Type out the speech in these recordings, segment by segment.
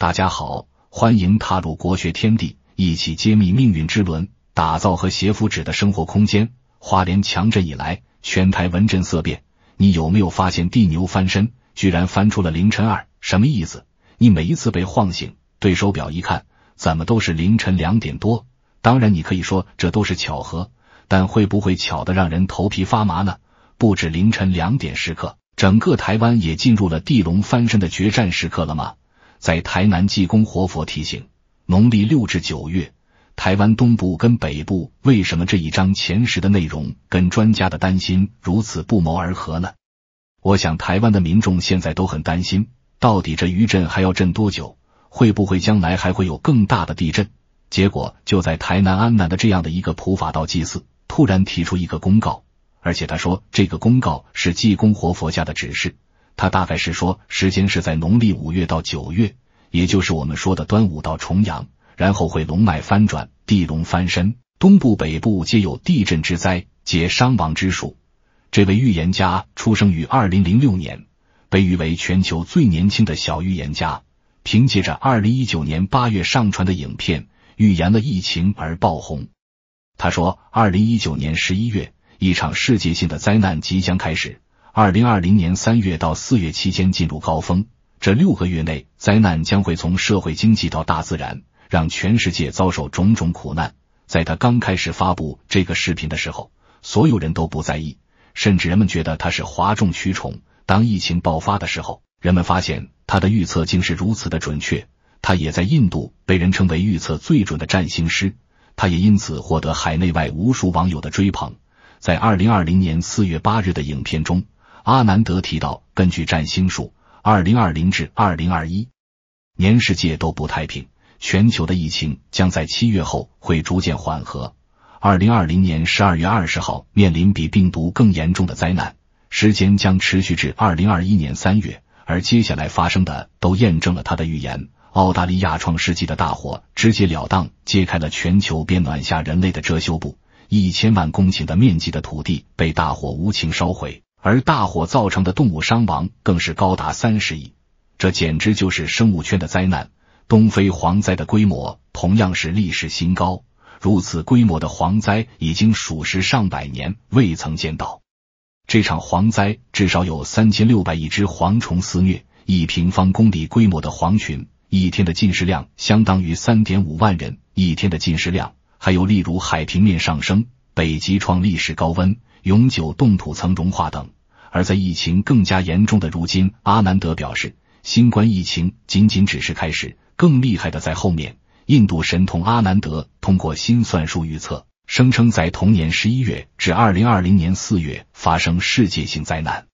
大家好，欢迎踏入国学天地，一起揭秘命运之轮，打造和邪福纸的生活空间。花莲强震以来，全台闻震色变。你有没有发现地牛翻身，居然翻出了凌晨二？什么意思？你每一次被晃醒，对手表一看，怎么都是凌晨两点多？当然，你可以说这都是巧合，但会不会巧的让人头皮发麻呢？不止凌晨两点时刻，整个台湾也进入了地龙翻身的决战时刻了吗？在台南济公活佛提醒，农历六至九月，台湾东部跟北部，为什么这一章前十的内容跟专家的担心如此不谋而合呢？我想台湾的民众现在都很担心，到底这余震还要震多久？会不会将来还会有更大的地震？结果就在台南安南的这样的一个普法道祭祀，突然提出一个公告，而且他说这个公告是济公活佛家的指示。他大概是说，时间是在农历五月到九月，也就是我们说的端午到重阳，然后会龙脉翻转，地龙翻身，东部、北部皆有地震之灾，皆伤亡之数。这位预言家出生于二零零六年，被誉为全球最年轻的小预言家，凭借着二零一九年八月上传的影片预言了疫情而爆红。他说，二零一九年十一月，一场世界性的灾难即将开始。二零二零年三月到四月期间进入高峰，这六个月内，灾难将会从社会经济到大自然，让全世界遭受种种苦难。在他刚开始发布这个视频的时候，所有人都不在意，甚至人们觉得他是哗众取宠。当疫情爆发的时候，人们发现他的预测竟是如此的准确。他也在印度被人称为预测最准的占星师，他也因此获得海内外无数网友的追捧。在二零二零年四月八日的影片中。阿南德提到，根据占星术，二零二零至二零二一年世界都不太平，全球的疫情将在七月后会逐渐缓和。二零二零年十二月二十号面临比病毒更严重的灾难，时间将持续至二零二一年三月。而接下来发生的都验证了他的预言：澳大利亚创世纪的大火，直截了当揭开了全球变暖下人类的遮羞布。一千万公顷的面积的土地被大火无情烧毁。而大火造成的动物伤亡更是高达三十亿，这简直就是生物圈的灾难。东非蝗灾的规模同样是历史新高，如此规模的蝗灾已经属实上百年未曾见到。这场蝗灾至少有三千六百亿只蝗虫肆虐，一平方公里规模的蝗群一天的进食量相当于三点五万人一天的进食量。还有例如海平面上升，北极创历史高温。永久冻土层融化等，而在疫情更加严重的如今，阿南德表示，新冠疫情仅仅只是开始，更厉害的在后面。印度神童阿南德通过新算术预测，声称在同年十一月至二零二零年四月发生世界性灾难。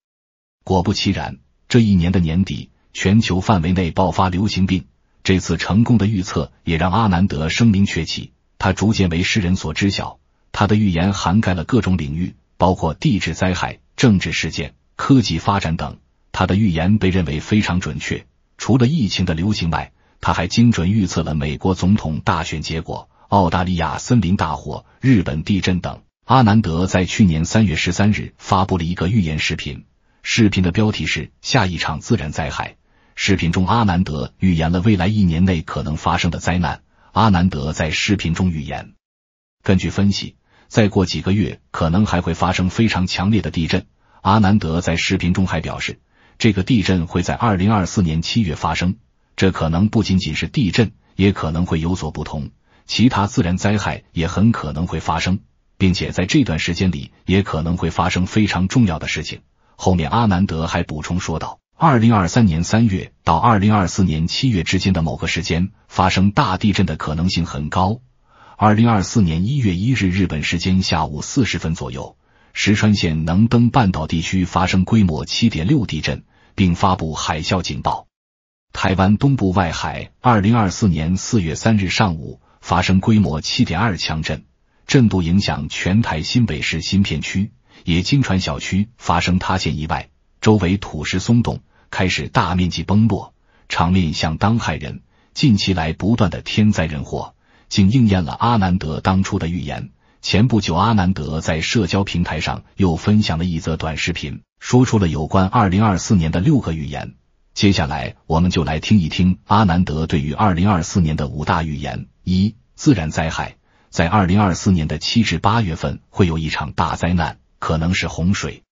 果不其然，这一年的年底，全球范围内爆发流行病。这次成功的预测也让阿南德声名鹊起，他逐渐为世人所知晓。他的预言涵盖了各种领域。包括地质灾害、政治事件、科技发展等，他的预言被认为非常准确。除了疫情的流行外，他还精准预测了美国总统大选结果、澳大利亚森林大火、日本地震等。阿南德在去年三月十三日发布了一个预言视频，视频的标题是“下一场自然灾害”。视频中，阿南德预言了未来一年内可能发生的灾难。阿南德在视频中预言，根据分析。再过几个月，可能还会发生非常强烈的地震。阿南德在视频中还表示，这个地震会在二零二四年七月发生。这可能不仅仅是地震，也可能会有所不同。其他自然灾害也很可能会发生，并且在这段时间里，也可能会发生非常重要的事情。后面阿南德还补充说道：“二零二三年三月到二零二四年七月之间的某个时间，发生大地震的可能性很高。”二零二四年一月一日日本时间下午四十分左右，石川县能登半岛地区发生规模七点六地震，并发布海啸警报。台湾东部外海，二零二四年四月三日上午发生规模七点二强震，震度影响全台新北市新片区、野金川小区发生塌陷意外，周围土石松动，开始大面积崩落，场面像当害人。近期来不断的天灾人祸。竟应验了阿南德当初的预言。前不久，阿南德在社交平台上又分享了一则短视频，说出了有关二零二四年的六个预言。接下来，我们就来听一听阿南德对于二零二四年的五大预言：一、自然灾害，在二零二四年的七至八月份会有一场大灾难，可能是洪水，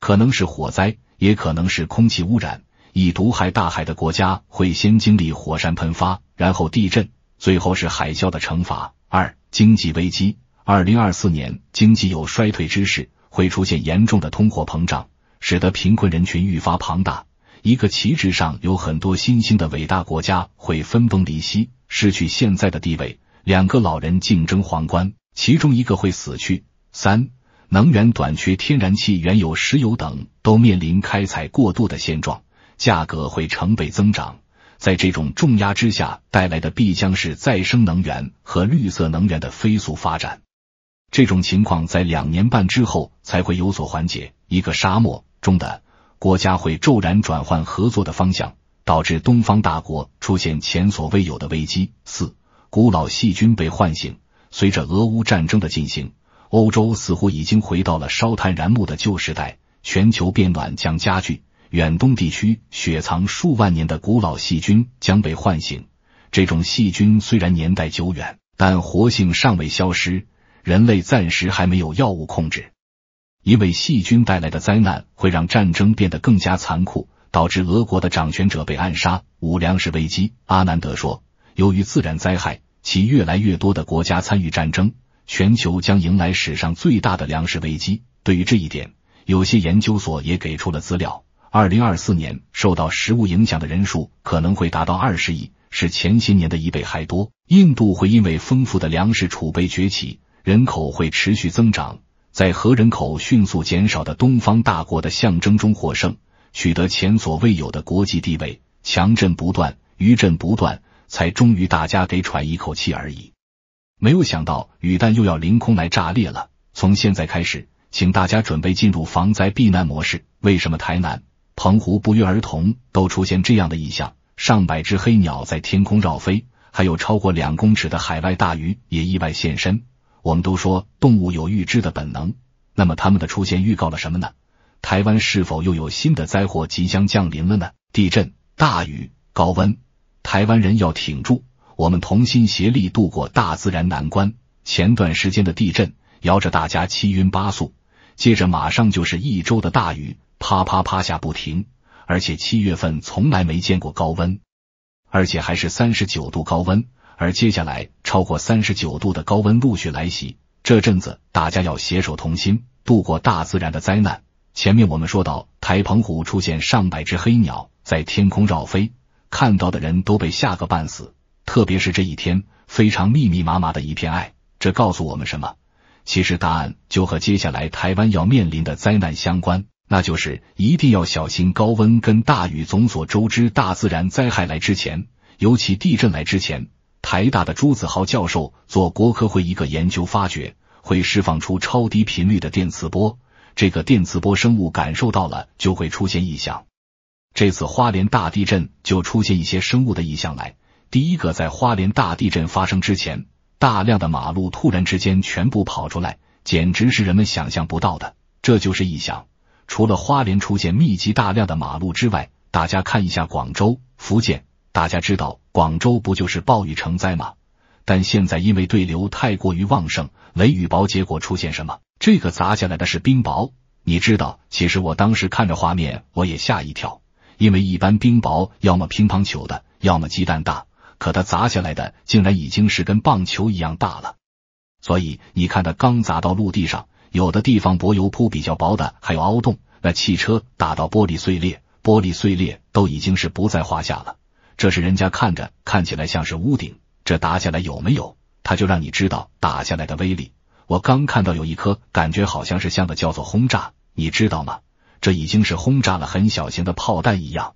可能是火灾，也可能是空气污染；以毒害大海的国家会先经历火山喷发，然后地震。最后是海啸的惩罚。二、经济危机。二零二四年经济有衰退之势，会出现严重的通货膨胀，使得贫困人群愈发庞大。一个旗帜上有很多新兴的伟大国家会分崩离析，失去现在的地位。两个老人竞争皇冠，其中一个会死去。三、能源短缺，天然气、原油、石油等都面临开采过度的现状，价格会成倍增长。在这种重压之下带来的必将是再生能源和绿色能源的飞速发展。这种情况在两年半之后才会有所缓解。一个沙漠中的国家会骤然转换合作的方向，导致东方大国出现前所未有的危机。四古老细菌被唤醒，随着俄乌战争的进行，欧洲似乎已经回到了烧炭燃木的旧时代，全球变暖将加剧。远东地区雪藏数万年的古老细菌将被唤醒。这种细菌虽然年代久远，但活性尚未消失。人类暂时还没有药物控制，因为细菌带来的灾难会让战争变得更加残酷，导致俄国的掌权者被暗杀，无粮食危机。阿南德说，由于自然灾害，其越来越多的国家参与战争，全球将迎来史上最大的粮食危机。对于这一点，有些研究所也给出了资料。二零二四年受到食物影响的人数可能会达到二十亿，是前些年的一倍还多。印度会因为丰富的粮食储备崛起，人口会持续增长，在核人口迅速减少的东方大国的象征中获胜，取得前所未有的国际地位。强震不断，余震不断，才终于大家给喘一口气而已。没有想到雨弹又要凌空来炸裂了。从现在开始，请大家准备进入防灾避难模式。为什么台南？澎湖不约而同都出现这样的异象，上百只黑鸟在天空绕飞，还有超过两公尺的海外大鱼也意外现身。我们都说动物有预知的本能，那么它们的出现预告了什么呢？台湾是否又有新的灾祸即将降临了呢？地震、大雨、高温，台湾人要挺住，我们同心协力度过大自然难关。前段时间的地震，摇着大家七晕八素。接着马上就是一周的大雨，啪啪啪下不停，而且七月份从来没见过高温，而且还是三十九度高温。而接下来超过三十九度的高温陆续来袭，这阵子大家要携手同心度过大自然的灾难。前面我们说到台澎湖出现上百只黑鸟在天空绕飞，看到的人都被吓个半死，特别是这一天非常密密麻麻的一片爱，这告诉我们什么？其实答案就和接下来台湾要面临的灾难相关，那就是一定要小心高温跟大雨。众所周知，大自然灾害来之前，尤其地震来之前，台大的朱子豪教授做国科会一个研究，发掘，会释放出超低频率的电磁波。这个电磁波生物感受到了，就会出现异响。这次花莲大地震就出现一些生物的异象来。第一个在花莲大地震发生之前。大量的马路突然之间全部跑出来，简直是人们想象不到的。这就是异象。除了花莲出现密集大量的马路之外，大家看一下广州、福建。大家知道广州不就是暴雨成灾吗？但现在因为对流太过于旺盛，雷雨雹，结果出现什么？这个砸下来的是冰雹。你知道，其实我当时看着画面，我也吓一跳，因为一般冰雹要么乒乓球的，要么鸡蛋大。可它砸下来的竟然已经是跟棒球一样大了，所以你看它刚砸到陆地上，有的地方柏油铺比较薄的，还有凹洞，那汽车打到玻璃碎裂，玻璃碎裂都已经是不在话下了。这是人家看着看起来像是屋顶，这打下来有没有？他就让你知道打下来的威力。我刚看到有一颗，感觉好像是像的，叫做轰炸，你知道吗？这已经是轰炸了，很小型的炮弹一样。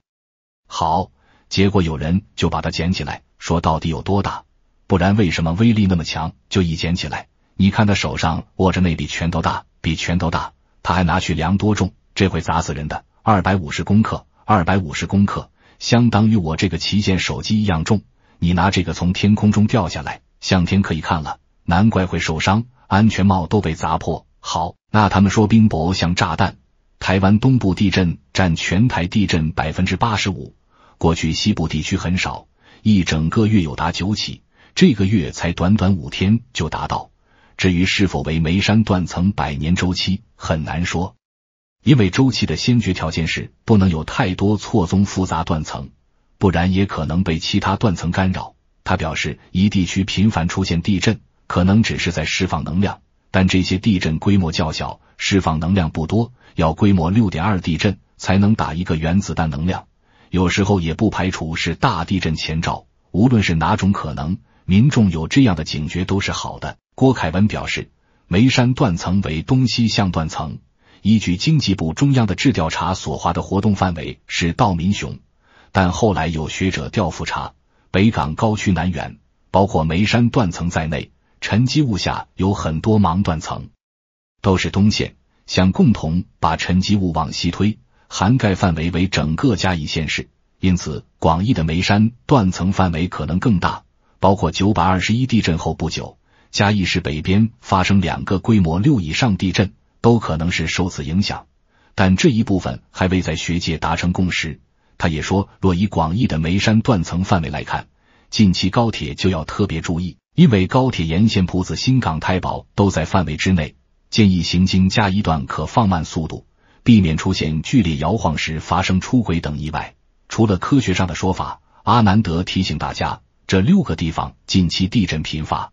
好。结果有人就把它捡起来，说到底有多大？不然为什么威力那么强？就一捡起来，你看他手上握着那比拳头大，比拳头大，他还拿去量多重？这会砸死人的，二百五十公克，二百五十公克，相当于我这个旗舰手机一样重。你拿这个从天空中掉下来，向天可以看了，难怪会受伤，安全帽都被砸破。好，那他们说冰雹像炸弹，台湾东部地震占全台地震百分之八十五。过去西部地区很少，一整个月有达九起，这个月才短短五天就达到。至于是否为眉山断层百年周期，很难说，因为周期的先决条件是不能有太多错综复杂断层，不然也可能被其他断层干扰。他表示，一地区频繁出现地震，可能只是在释放能量，但这些地震规模较小，释放能量不多，要规模六点二地震才能打一个原子弹能量。有时候也不排除是大地震前兆，无论是哪种可能，民众有这样的警觉都是好的。郭凯文表示，眉山断层为东西向断层，依据经济部中央的质调查所划的活动范围是道明雄，但后来有学者调复查北港高区南缘，包括眉山断层在内，沉积物下有很多盲断层，都是东线，想共同把沉积物往西推。涵盖范围为整个嘉义县市，因此广义的眉山断层范围可能更大，包括九百二十一地震后不久，嘉义市北边发生两个规模六以上地震，都可能是受此影响。但这一部分还未在学界达成共识。他也说，若以广义的眉山断层范围来看，近期高铁就要特别注意，因为高铁沿线铺子、新港、太保都在范围之内，建议行经嘉义段可放慢速度。避免出现剧烈摇晃时发生出轨等意外。除了科学上的说法，阿南德提醒大家，这六个地方近期地震频发，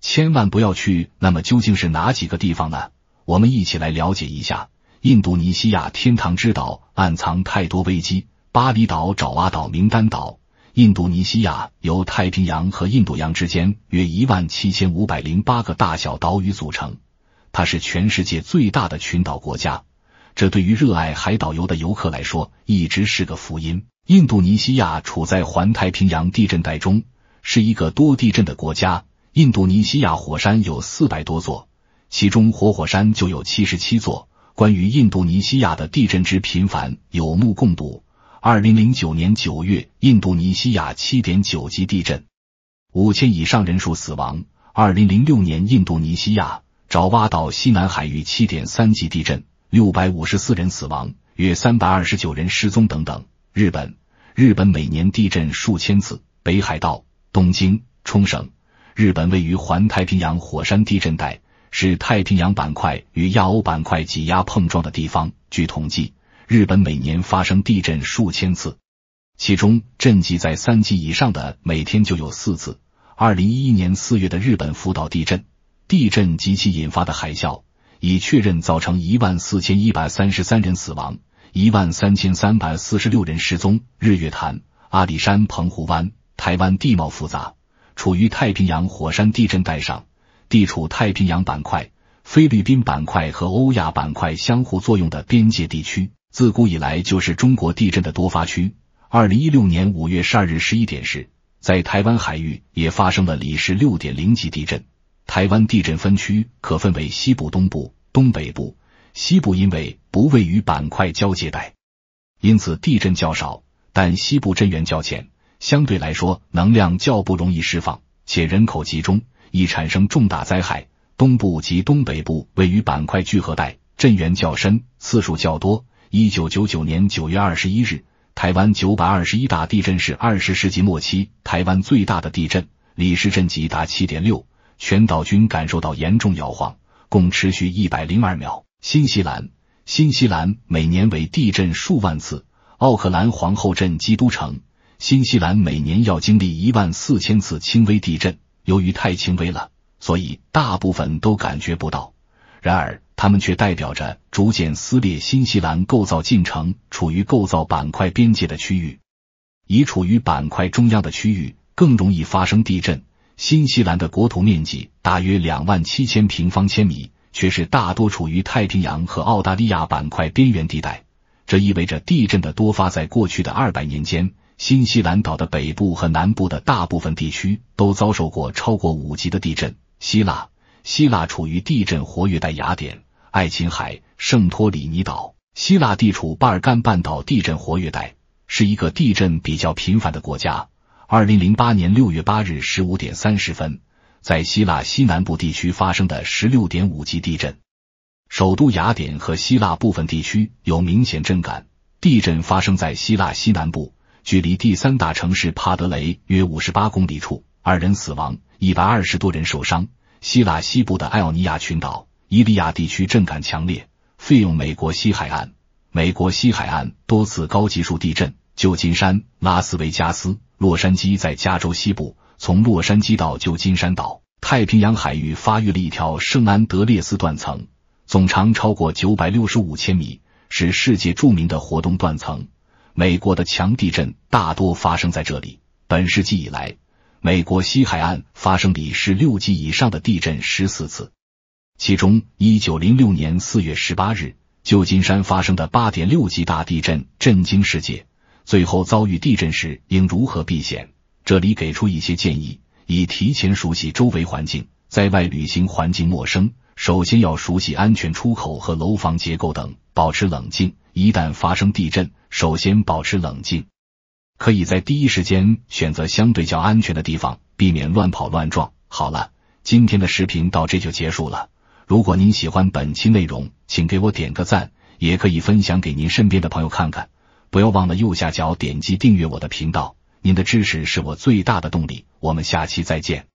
千万不要去。那么究竟是哪几个地方呢？我们一起来了解一下。印度尼西亚天堂之岛暗藏太多危机：巴厘岛、爪哇岛、名单岛。印度尼西亚由太平洋和印度洋之间约一万七千五百零八个大小岛屿组成，它是全世界最大的群岛国家。这对于热爱海岛游的游客来说，一直是个福音。印度尼西亚处在环太平洋地震带中，是一个多地震的国家。印度尼西亚火山有四百多座，其中活火山就有七十七座。关于印度尼西亚的地震之频繁，有目共睹。二零零九年九月，印度尼西亚七点九级地震，五千以上人数死亡。二零零六年，印度尼西亚爪哇岛西南海域七点三级地震。六百五十四人死亡，约三百二十九人失踪等等。日本，日本每年地震数千次。北海道、东京、冲绳，日本位于环太平洋火山地震带，是太平洋板块与亚欧板块挤压碰撞的地方。据统计，日本每年发生地震数千次，其中震级在三级以上的每天就有四次。二零一一年四月的日本福岛地震，地震及其引发的海啸。已确认造成一万四千一百三十三人死亡，一万三千三百四十六人失踪。日月潭、阿里山、澎湖湾，台湾地貌复杂，处于太平洋火山地震带上，地处太平洋板块、菲律宾板块和欧亚板块相互作用的边界地区，自古以来就是中国地震的多发区。二零一六年五月十二日十一点时，在台湾海域也发生了里氏六点零级地震。台湾地震分区可分为西部、东部、东北部。西部因为不位于板块交界带，因此地震较少，但西部震源较浅，相对来说能量较不容易释放，且人口集中，易产生重大灾害。东部及东北部位于板块聚合带，震源较深，次数较多。一九九九年九月二十一日，台湾九百二十一大地震是二十世纪末期台湾最大的地震，里氏震级达七点六。全岛均感受到严重摇晃，共持续一百零二秒。新西兰，新西兰每年为地震数万次。奥克兰、皇后镇、基督城，新西兰每年要经历一万四千次轻微地震。由于太轻微了，所以大部分都感觉不到。然而，它们却代表着逐渐撕裂新西兰构造进程，处于构造板块边界的区域，已处于板块中央的区域更容易发生地震。新西兰的国土面积大约两万七千平方千米，却是大多处于太平洋和澳大利亚板块边缘地带，这意味着地震的多发。在过去的二百年间，新西兰岛的北部和南部的大部分地区都遭受过超过五级的地震。希腊，希腊处于地震活跃带，雅典、爱琴海、圣托里尼岛。希腊地处巴尔干半岛地震活跃带，是一个地震比较频繁的国家。二零零八年六月八日十五点三十分，在希腊西南部地区发生的十六点五级地震，首都雅典和希腊部分地区有明显震感。地震发生在希腊西南部，距离第三大城市帕德雷约五十八公里处。二人死亡，一百二十多人受伤。希腊西部的艾奥尼亚群岛、伊利亚地区震感强烈。费用美国西海岸，美国西海岸多次高技术地震，旧金山、拉斯维加斯。洛杉矶在加州西部，从洛杉矶到旧金山岛，太平洋海域发育了一条圣安德烈斯断层，总长超过九百六十五千米，是世界著名的活动断层。美国的强地震大多发生在这里。本世纪以来，美国西海岸发生里是六级以上的地震十四次，其中一九零六年四月十八日，旧金山发生的八点六级大地震震惊世界。最后遭遇地震时应如何避险？这里给出一些建议，以提前熟悉周围环境。在外旅行，环境陌生，首先要熟悉安全出口和楼房结构等，保持冷静。一旦发生地震，首先保持冷静，可以在第一时间选择相对较安全的地方，避免乱跑乱撞。好了，今天的视频到这就结束了。如果您喜欢本期内容，请给我点个赞，也可以分享给您身边的朋友看看。不要忘了右下角点击订阅我的频道，您的支持是我最大的动力。我们下期再见。